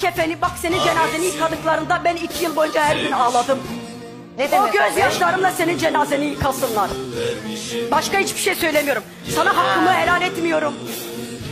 Kefeni bak senin cenazeni yıkadıklarında ben iki yıl boyunca her gün ağladım. Ne demek? O demek gözyaşlarımla senin cenazeni yıkasınlar. Başka hiçbir şey söylemiyorum. Sana hakkımı helal etmiyorum.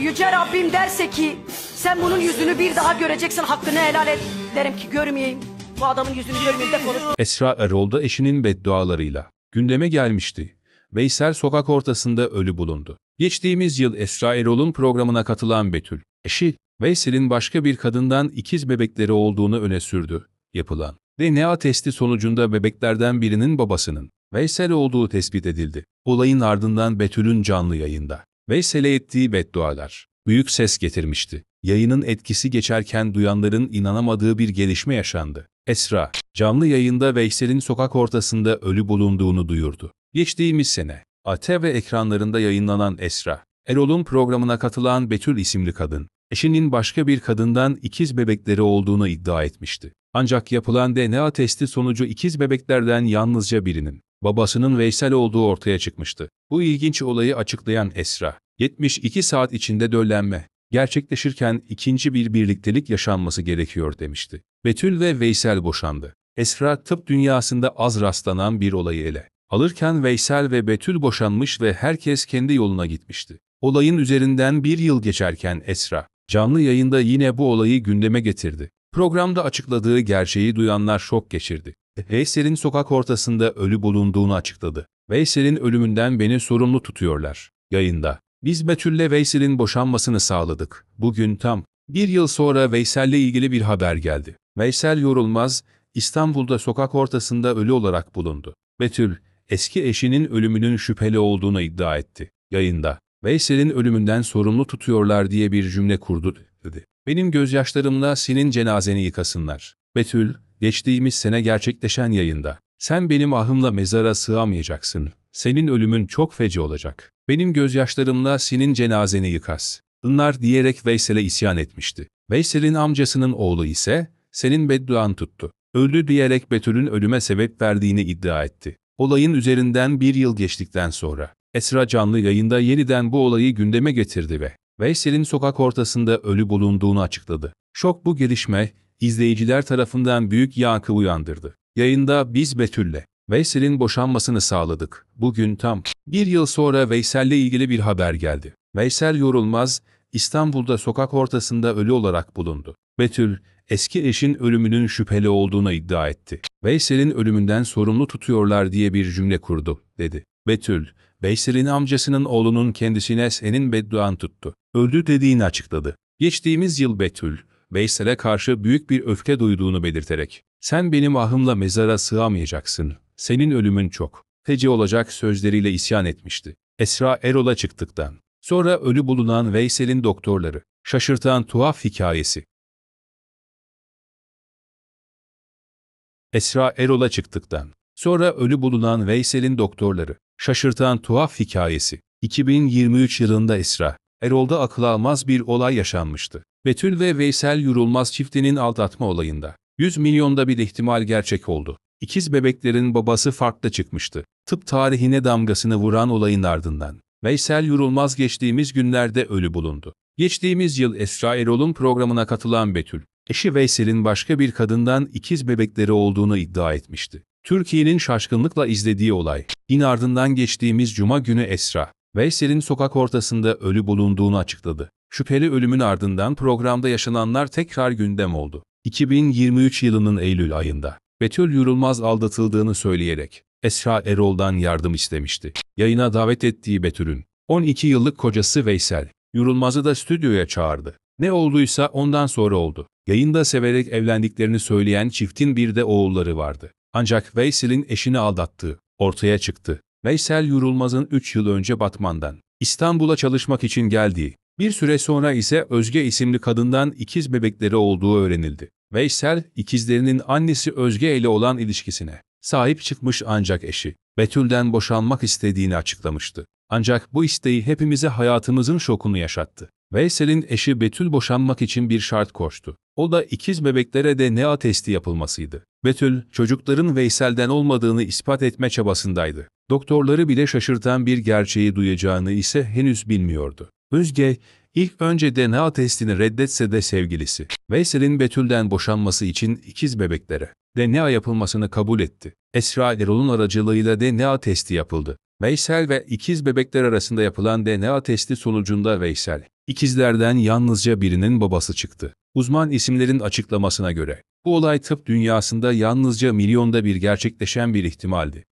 Yüce Rabbim derse ki sen bunun yüzünü bir daha göreceksin hakkını helal et. Derim ki görmeyeyim. Bu adamın yüzünü görmeyeyim de konuş. Esra Erol da eşinin beddualarıyla gündeme gelmişti. Veysel sokak ortasında ölü bulundu. Geçtiğimiz yıl Esra Erol'un programına katılan Betül, eşi Veysel'in başka bir kadından ikiz bebekleri olduğunu öne sürdü. Yapılan DNA testi sonucunda bebeklerden birinin babasının Veysel olduğu tespit edildi. Olayın ardından Betül'ün canlı yayında Veysel'e ettiği beddualar büyük ses getirmişti. Yayının etkisi geçerken duyanların inanamadığı bir gelişme yaşandı. Esra, canlı yayında Veysel'in sokak ortasında ölü bulunduğunu duyurdu. Geçtiğimiz sene, ATV ekranlarında yayınlanan Esra, Erol'un programına katılan Betül isimli kadın, eşinin başka bir kadından ikiz bebekleri olduğunu iddia etmişti. Ancak yapılan DNA testi sonucu ikiz bebeklerden yalnızca birinin, babasının Veysel olduğu ortaya çıkmıştı. Bu ilginç olayı açıklayan Esra, 72 saat içinde döllenme, gerçekleşirken ikinci bir birliktelik yaşanması gerekiyor demişti. Betül ve Veysel boşandı. Esra tıp dünyasında az rastlanan bir olayı ele. Alırken Veysel ve Betül boşanmış ve herkes kendi yoluna gitmişti. Olayın üzerinden bir yıl geçerken Esra, canlı yayında yine bu olayı gündeme getirdi. Programda açıkladığı gerçeği duyanlar şok geçirdi. Veysel'in sokak ortasında ölü bulunduğunu açıkladı. Veysel'in ölümünden beni sorumlu tutuyorlar. Yayında. Biz Betül'le Veysel'in boşanmasını sağladık. Bugün tam. Bir yıl sonra Veysel'le ilgili bir haber geldi. Veysel Yorulmaz, İstanbul'da sokak ortasında ölü olarak bulundu. Betül, eski eşinin ölümünün şüpheli olduğunu iddia etti. Yayında. Veysel'in ölümünden sorumlu tutuyorlar diye bir cümle kurdu, dedi. Benim gözyaşlarımla senin cenazeni yıkasınlar. Betül, geçtiğimiz sene gerçekleşen yayında. Sen benim ahımla mezara sığamayacaksın. Senin ölümün çok feci olacak. Benim gözyaşlarımla senin cenazeni yıkas. Bunlar diyerek Veysel'e isyan etmişti. Veysel'in amcasının oğlu ise, senin bedduan tuttu. Öldü diyerek Betül'ün ölüme sebep verdiğini iddia etti. Olayın üzerinden bir yıl geçtikten sonra, Esra canlı yayında yeniden bu olayı gündeme getirdi ve Veysel'in sokak ortasında ölü bulunduğunu açıkladı. Şok bu gelişme, izleyiciler tarafından büyük yankı uyandırdı. Yayında biz Betül'le Veysel'in boşanmasını sağladık. Bugün tam bir yıl sonra Veysel'le ilgili bir haber geldi. Veysel Yorulmaz, İstanbul'da sokak ortasında ölü olarak bulundu. Betül, eski eşin ölümünün şüpheli olduğuna iddia etti. Veysel'in ölümünden sorumlu tutuyorlar diye bir cümle kurdu, dedi. Betül, Beysir'in amcasının oğlunun kendisine senin bedduan tuttu. Öldü dediğini açıkladı. Geçtiğimiz yıl Betül, Veysel'e karşı büyük bir öfke duyduğunu belirterek, ''Sen benim ahımla mezara sığamayacaksın, senin ölümün çok, feci olacak.'' sözleriyle isyan etmişti. Esra Erol'a çıktıktan sonra ölü bulunan Veysel'in doktorları, şaşırtan tuhaf hikayesi. Esra Erol'a çıktıktan Sonra ölü bulunan Veysel'in doktorları. Şaşırtan tuhaf hikayesi. 2023 yılında Esra, Erol'da akıl almaz bir olay yaşanmıştı. Betül ve Veysel Yurulmaz çiftinin aldatma olayında. 100 milyonda bir ihtimal gerçek oldu. İkiz bebeklerin babası farklı çıkmıştı. Tıp tarihine damgasını vuran olayın ardından. Veysel Yurulmaz geçtiğimiz günlerde ölü bulundu. Geçtiğimiz yıl Esra Erol'un programına katılan Betül, eşi Veysel'in başka bir kadından ikiz bebekleri olduğunu iddia etmişti. Türkiye'nin şaşkınlıkla izlediği olay. İn ardından geçtiğimiz cuma günü Esra, Veysel'in sokak ortasında ölü bulunduğunu açıkladı. Şüpheli ölümün ardından programda yaşananlar tekrar gündem oldu. 2023 yılının Eylül ayında Betül Yurulmaz aldatıldığını söyleyerek Esra Erol'dan yardım istemişti. Yayına davet ettiği Betül'ün 12 yıllık kocası Veysel, Yurulmaz'ı da stüdyoya çağırdı. Ne olduysa ondan sonra oldu. Yayında severek evlendiklerini söyleyen çiftin bir de oğulları vardı. Ancak Veysel'in eşini aldattığı ortaya çıktı. Veysel Yurulmaz'ın 3 yıl önce Batman'dan İstanbul'a çalışmak için geldiği, bir süre sonra ise Özge isimli kadından ikiz bebekleri olduğu öğrenildi. Veysel, ikizlerinin annesi Özge ile olan ilişkisine sahip çıkmış ancak eşi, Betül'den boşanmak istediğini açıklamıştı. Ancak bu isteği hepimize hayatımızın şokunu yaşattı. Veysel'in eşi Betül boşanmak için bir şart koştu. O da ikiz bebeklere de DNA testi yapılmasıydı. Betül, çocukların Veysel'den olmadığını ispat etme çabasındaydı. Doktorları bile şaşırtan bir gerçeği duyacağını ise henüz bilmiyordu. Özge, ilk önce DNA testini reddetse de sevgilisi, Veysel'in Betül'den boşanması için ikiz bebeklere DNA yapılmasını kabul etti. Esra Erol'un aracılığıyla DNA testi yapıldı. Veysel ve ikiz bebekler arasında yapılan DNA testi sonucunda Veysel, ikizlerden yalnızca birinin babası çıktı. Uzman isimlerin açıklamasına göre, bu olay tıp dünyasında yalnızca milyonda bir gerçekleşen bir ihtimaldi.